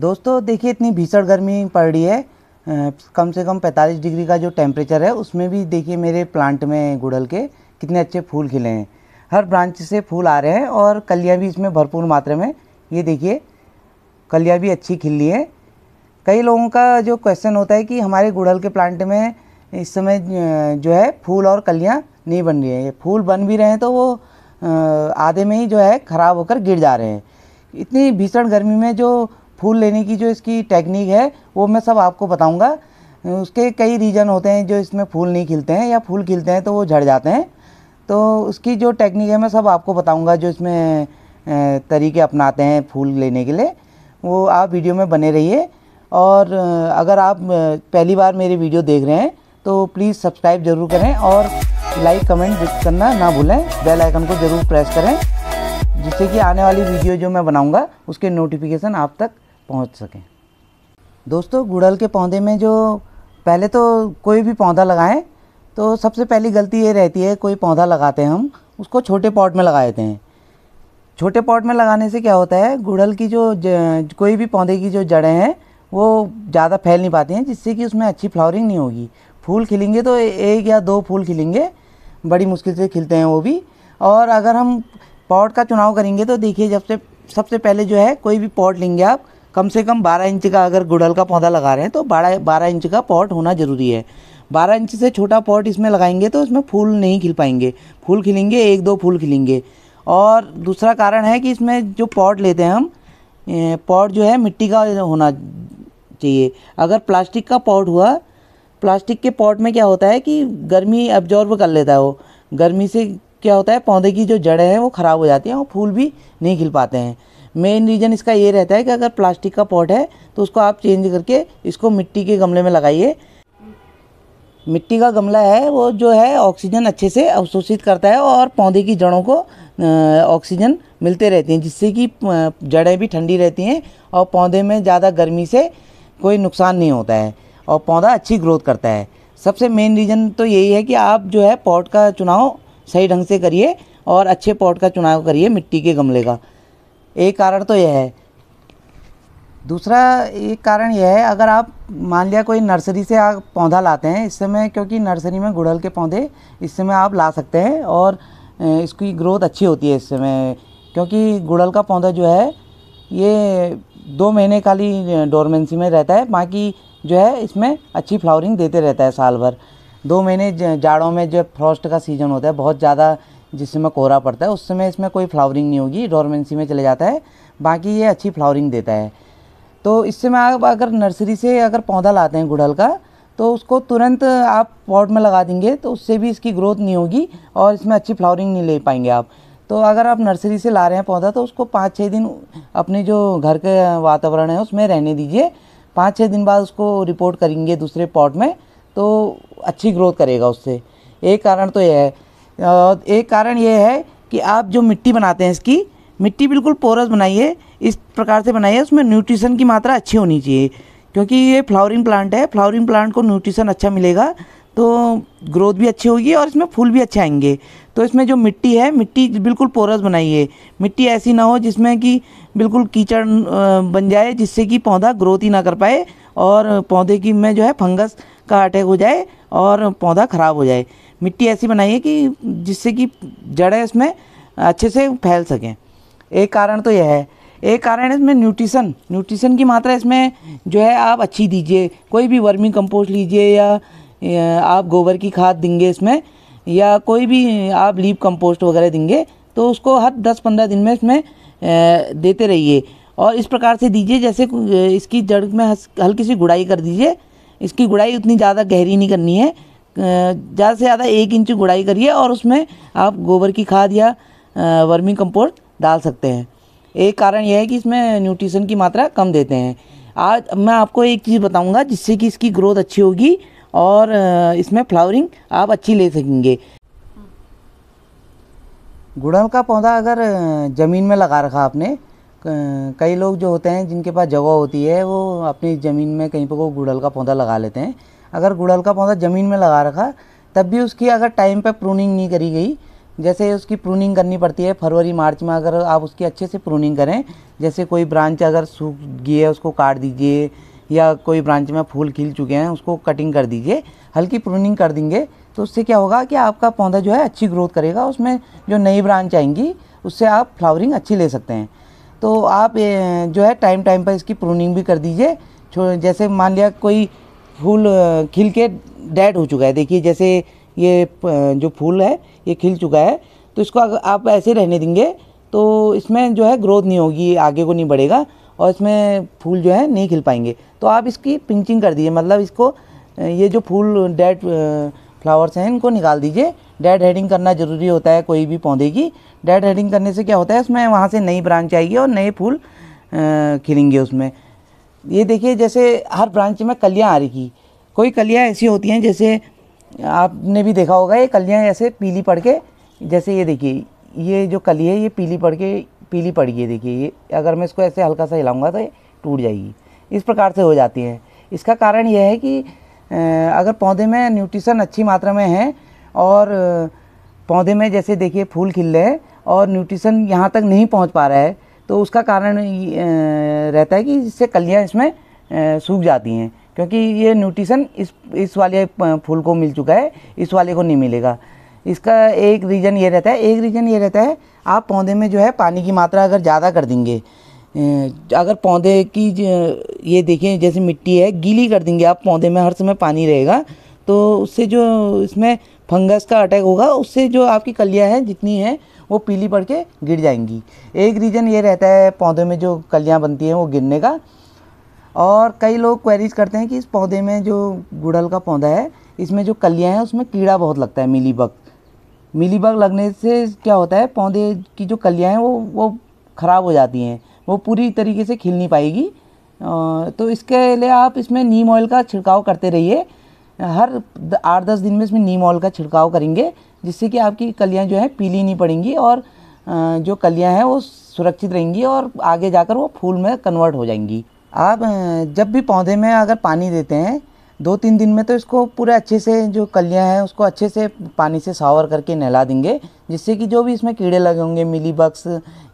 दोस्तों देखिए इतनी भीषण गर्मी पड़ रही है कम से कम 45 डिग्री का जो टेम्परेचर है उसमें भी देखिए मेरे प्लांट में गुड़ल के कितने अच्छे फूल खिले हैं हर ब्रांच से फूल आ रहे हैं और कलियाँ भी इसमें भरपूर मात्रा में ये देखिए कलियाँ भी अच्छी खिल रही हैं कई लोगों का जो क्वेश्चन होता है कि हमारे गुड़हल के प्लांट में इस समय जो है फूल और कलियाँ नहीं बन रही हैं फूल बन भी रहे हैं तो वो आधे में ही जो है ख़राब होकर गिर जा रहे हैं इतनी भीषण गर्मी में जो फूल लेने की जो इसकी टेक्निक है वो मैं सब आपको बताऊंगा उसके कई रीज़न होते हैं जो इसमें फूल नहीं खिलते हैं या फूल खिलते हैं तो वो झड़ जाते हैं तो उसकी जो टेक्निक है मैं सब आपको बताऊंगा जो इसमें तरीके अपनाते हैं फूल लेने के लिए वो आप वीडियो में बने रहिए और अगर आप पहली बार मेरे वीडियो देख रहे हैं तो प्लीज़ सब्सक्राइब जरूर करें और लाइक कमेंट करना ना भूलें बेल आइकन को ज़रूर प्रेस करें जिससे कि आने वाली वीडियो जो मैं बनाऊँगा उसके नोटिफिकेशन आप तक पहुँच सकें दोस्तों गुड़हल के पौधे में जो पहले तो कोई भी पौधा लगाएं तो सबसे पहली गलती ये रहती है कोई पौधा लगाते हैं हम उसको छोटे पॉट में लगा देते हैं छोटे पॉट में लगाने से क्या होता है गुड़हल की जो ज, कोई भी पौधे की जो जड़ें हैं वो ज़्यादा फैल नहीं पाती हैं जिससे कि उसमें अच्छी फ्लावरिंग नहीं होगी फूल खिलेंगे तो एक या दो फूल खिलेंगे बड़ी मुश्किल से खिलते हैं वो भी और अगर हम पॉट का चुनाव करेंगे तो देखिए जब से सबसे पहले जो है कोई भी पॉट लेंगे आप कम से कम 12 इंच का अगर गुड़ल का पौधा लगा रहे हैं तो 12 बारह इंच का पॉट होना ज़रूरी है 12 इंच से छोटा पॉट इसमें लगाएंगे तो इसमें फूल नहीं खिल पाएंगे फूल खिलेंगे एक दो फूल खिलेंगे और दूसरा कारण है कि इसमें जो पॉट लेते हैं हम पॉट जो है मिट्टी का होना चाहिए अगर प्लास्टिक का पॉट हुआ प्लास्टिक के पॉट में क्या होता है कि गर्मी एब्जॉर्ब कर लेता है वो गर्मी से क्या होता है पौधे की जो जड़ें हैं वो ख़राब हो जाती हैं और फूल भी नहीं खिल पाते हैं मेन रीज़न इसका ये रहता है कि अगर प्लास्टिक का पॉट है तो उसको आप चेंज करके इसको मिट्टी के गमले में लगाइए मिट्टी का गमला है वो जो है ऑक्सीजन अच्छे से अवशोषित करता है और पौधे की जड़ों को ऑक्सीजन मिलते रहती हैं जिससे कि जड़ें भी ठंडी रहती हैं और पौधे में ज़्यादा गर्मी से कोई नुकसान नहीं होता है और पौधा अच्छी ग्रोथ करता है सबसे मेन रीज़न तो यही है कि आप जो है पॉट का चुनाव सही ढंग से करिए और अच्छे पॉट का चुनाव करिए मिट्टी के गमले का एक कारण तो यह है दूसरा एक कारण यह है अगर आप मान लिया कोई नर्सरी से आप पौधा लाते हैं इस समय क्योंकि नर्सरी में गुड़हल के पौधे इस समय आप ला सकते हैं और इसकी ग्रोथ अच्छी होती है इस समय क्योंकि गुड़हल का पौधा जो है ये दो महीने खाली डोरमेंसी में रहता है बाकी जो है इसमें अच्छी फ्लावरिंग देते रहता है साल भर दो महीने जाड़ों में जो फ्रॉस्ट का सीज़न होता है बहुत ज़्यादा जिस समय कोहरा पड़ता है उस समय इसमें कोई फ्लावरिंग नहीं होगी डोरमेंसी में चले जाता है बाकी ये अच्छी फ्लावरिंग देता है तो इससे समय आप अगर नर्सरी से अगर पौधा लाते हैं गुड़हल का तो उसको तुरंत आप पॉट में लगा देंगे तो उससे भी इसकी ग्रोथ नहीं होगी और इसमें अच्छी फ्लावरिंग नहीं ले पाएंगे आप तो अगर आप नर्सरी से ला रहे हैं पौधा तो उसको पाँच छः दिन अपने जो घर के वातावरण है उसमें रहने दीजिए पाँच छः दिन बाद उसको रिपोर्ट करेंगे दूसरे पॉट में तो अच्छी ग्रोथ करेगा उससे एक कारण तो यह है एक कारण यह है कि आप जो मिट्टी बनाते हैं इसकी मिट्टी बिल्कुल पोरस बनाइए इस प्रकार से बनाइए उसमें न्यूट्रिशन की मात्रा अच्छी होनी चाहिए क्योंकि ये फ्लावरिंग प्लांट है फ्लावरिंग प्लांट को न्यूट्रिशन अच्छा मिलेगा तो ग्रोथ भी अच्छी होगी और इसमें फूल भी अच्छे आएंगे तो इसमें जो मिट्टी है मिट्टी बिल्कुल पोरस बनाइए मिट्टी ऐसी ना हो जिसमें कि बिल्कुल कीचड़ बन जाए जिससे कि पौधा ग्रोथ ही ना कर पाए और पौधे की में जो है फंगस का अटैक हो जाए और पौधा ख़राब हो जाए मिट्टी ऐसी बनाइए कि जिससे कि जड़ें इसमें अच्छे से फैल सकें एक कारण तो यह है एक कारण है इसमें न्यूट्रिशन न्यूट्रिशन की मात्रा इसमें जो है आप अच्छी दीजिए कोई भी वर्मी कंपोस्ट लीजिए या आप गोबर की खाद देंगे इसमें या कोई भी आप लीप कंपोस्ट वगैरह देंगे तो उसको हर दस पंद्रह दिन में इसमें देते रहिए और इस प्रकार से दीजिए जैसे इसकी जड़ में हल्की सी गुड़ाई कर दीजिए इसकी गुड़ाई उतनी ज़्यादा गहरी नहीं करनी है ज़्यादा से ज़्यादा एक इंच गुड़ाई करिए और उसमें आप गोबर की खाद या वर्मी कंपोस्ट डाल सकते हैं एक कारण यह है कि इसमें न्यूट्रिशन की मात्रा कम देते हैं आज मैं आपको एक चीज़ बताऊंगा जिससे कि इसकी ग्रोथ अच्छी होगी और इसमें फ्लावरिंग आप अच्छी ले सकेंगे गुड़हल का पौधा अगर ज़मीन में लगा रखा आपने कई लोग जो होते हैं जिनके पास जगह होती है वो अपनी ज़मीन में कहीं पर को गुड़हल का पौधा लगा लेते हैं अगर गुड़हल का पौधा ज़मीन में लगा रखा तब भी उसकी अगर टाइम पर प्रूनिंग नहीं करी गई जैसे उसकी प्रूनिंग करनी पड़ती है फरवरी मार्च में अगर आप उसकी अच्छे से प्रूनिंग करें जैसे कोई ब्रांच अगर सूख गई है उसको काट दीजिए या कोई ब्रांच में फूल खिल चुके हैं उसको कटिंग कर दीजिए हल्की प्रूनिंग कर देंगे तो उससे क्या होगा कि आपका पौधा जो है अच्छी ग्रोथ करेगा उसमें जो नई ब्रांच आएंगी उससे आप फ्लावरिंग अच्छी ले सकते हैं तो आप जो है टाइम टाइम पर इसकी प्रूनिंग भी कर दीजिए जैसे मान लिया कोई फूल खिल के डेड हो चुका है देखिए जैसे ये जो फूल है ये खिल चुका है तो इसको आप ऐसे रहने देंगे तो इसमें जो है ग्रोथ नहीं होगी आगे को नहीं बढ़ेगा और इसमें फूल जो है नहीं खिल पाएंगे तो आप इसकी पिंचिंग कर दीजिए मतलब इसको ये जो फूल डेड फ्लावर्स हैं इनको निकाल दीजिए डेड हेडिंग करना ज़रूरी होता है कोई भी पौधे की डेड हेडिंग करने से क्या होता है उसमें वहाँ से नई ब्रांच आएगी और नए फूल खिलेंगे उसमें ये देखिए जैसे हर ब्रांच में कलियाँ आ रही की कोई कलियाँ ऐसी होती हैं जैसे आपने भी देखा होगा ये कलियाँ ऐसे पीली पड़ के जैसे ये देखिए ये जो कली है ये पीली पड़ के पीली पड़ गई है देखिए ये अगर मैं इसको ऐसे हल्का सा हिलाऊंगा तो ये टूट जाएगी इस प्रकार से हो जाती है इसका कारण यह है कि अगर पौधे में न्यूट्रिशन अच्छी मात्रा में है और पौधे में जैसे देखिए फूल खिल रहे हैं और न्यूट्रिशन यहाँ तक नहीं पहुँच पा रहा है तो उसका कारण रहता है कि इससे कलियाँ इसमें सूख जाती हैं क्योंकि ये न्यूट्रिशन इस इस वाले फूल को मिल चुका है इस वाले को नहीं मिलेगा इसका एक रीज़न ये रहता है एक रीज़न ये रहता है आप पौधे में जो है पानी की मात्रा अगर ज़्यादा कर देंगे अगर पौधे की ये देखिए जैसे मिट्टी है गीली कर देंगे आप पौधे में हर समय पानी रहेगा तो उससे जो इसमें फंगस का अटैक होगा उससे जो आपकी कलियां हैं जितनी हैं वो पीली पड़ के गिर जाएंगी एक रीज़न ये रहता है पौधे में जो कलियां बनती हैं वो गिरने का और कई लोग क्वेरीज करते हैं कि इस पौधे में जो गुड़हल का पौधा है इसमें जो कलियां हैं उसमें कीड़ा बहुत लगता है मिली बग मिलीबाग लगने से क्या होता है पौधे की जो कलियाँ हैं वो वो ख़राब हो जाती हैं वो पूरी तरीके से खिल नहीं पाएगी तो इसके लिए आप इसमें नीम ऑयल का छिड़काव करते रहिए हर आठ दस दिन में इसमें नीम ऑयल का छिड़काव करेंगे जिससे कि आपकी कलियाँ जो हैं पीली नहीं पड़ेंगी और जो कलियाँ हैं वो सुरक्षित रहेंगी और आगे जाकर वो फूल में कन्वर्ट हो जाएंगी आप जब भी पौधे में अगर पानी देते हैं दो तीन दिन में तो इसको पूरा अच्छे से जो कलियाँ हैं उसको अच्छे से पानी से सावर करके नहला देंगे जिससे कि जो भी इसमें कीड़े लगे होंगे मिली बक्स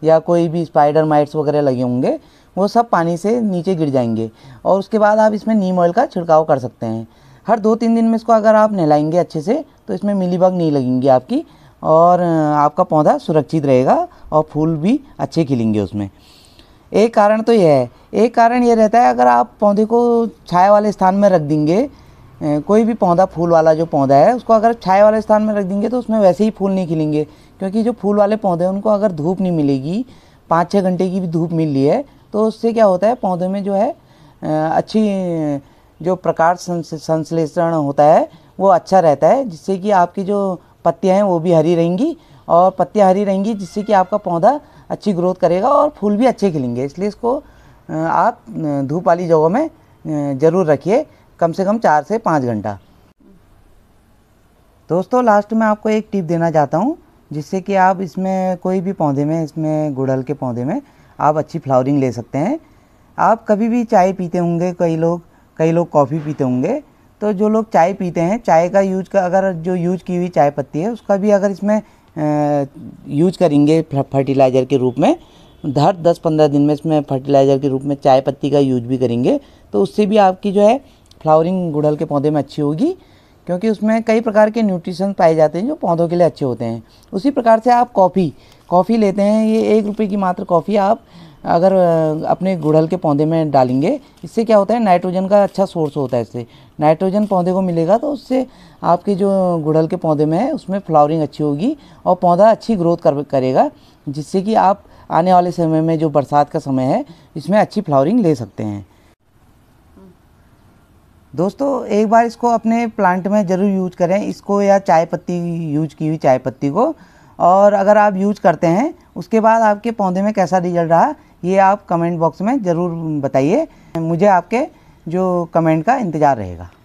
या कोई भी स्पाइडर माइट्स वगैरह लगे होंगे वो सब पानी से नीचे गिर जाएंगे और उसके बाद आप इसमें नीम ऑयल का छिड़काव कर सकते हैं हर दो तीन दिन में इसको अगर आप नहलाएंगे अच्छे से तो इसमें मिली बग नहीं लगेंगी आपकी और आपका पौधा सुरक्षित रहेगा और फूल भी अच्छे खिलेंगे उसमें एक कारण तो यह है एक कारण ये रहता है अगर आप पौधे को छाया वाले स्थान में रख देंगे कोई भी पौधा फूल वाला जो पौधा है उसको अगर छाया वाले स्थान में रख देंगे तो उसमें वैसे ही फूल नहीं खिलेंगे क्योंकि जो फूल वाले पौधे हैं उनको अगर धूप नहीं मिलेगी पाँच छः घंटे की भी धूप मिल रही है तो उससे क्या होता है पौधे में जो है अच्छी जो प्रकाश संश्लेषण होता है वो अच्छा रहता है जिससे कि आपकी जो पत्तियाँ हैं वो भी हरी रहेंगी और पत्तियाँ हरी रहेंगी जिससे कि आपका पौधा अच्छी ग्रोथ करेगा और फूल भी अच्छे खिलेंगे इसलिए इसको आप धूप वाली जगहों में ज़रूर रखिए कम से कम चार से पाँच घंटा दोस्तों लास्ट में आपको एक टिप देना चाहता हूँ जिससे कि आप इसमें कोई भी पौधे में इसमें गुड़हल के पौधे में आप अच्छी फ्लावरिंग ले सकते हैं आप कभी भी चाय पीते होंगे कई लोग कई लोग कॉफ़ी पीते होंगे तो जो लोग चाय पीते हैं चाय का यूज का अगर जो यूज की हुई चाय पत्ती है उसका भी अगर इसमें यूज करेंगे फर्टिलाइज़र के रूप में हर 10-15 दिन में इसमें फर्टिलाइज़र के रूप में चाय पत्ती का यूज भी करेंगे तो उससे भी आपकी जो है फ्लावरिंग गुड़हल के पौधे में अच्छी होगी क्योंकि उसमें कई प्रकार के न्यूट्रिशन पाए जाते हैं जो पौधों के लिए अच्छे होते हैं उसी प्रकार से आप कॉफ़ी कॉफ़ी लेते हैं ये एक रुपये की मात्र कॉफ़ी आप अगर अपने गुड़हल के पौधे में डालेंगे इससे क्या होता है नाइट्रोजन का अच्छा सोर्स होता है इससे नाइट्रोजन पौधे को मिलेगा तो उससे आपके जो गुड़हल के पौधे में है उसमें फ्लावरिंग अच्छी होगी और पौधा अच्छी ग्रोथ कर करेगा जिससे कि आप आने वाले समय में जो बरसात का समय है इसमें अच्छी फ्लावरिंग ले सकते हैं दोस्तों एक बार इसको अपने प्लांट में ज़रूर यूज करें इसको या चाय पत्ती यूज की हुई चाय पत्ती को और अगर आप यूज करते हैं उसके बाद आपके पौधे में कैसा रिजल्ट रहा ये आप कमेंट बॉक्स में ज़रूर बताइए मुझे आपके जो कमेंट का इंतज़ार रहेगा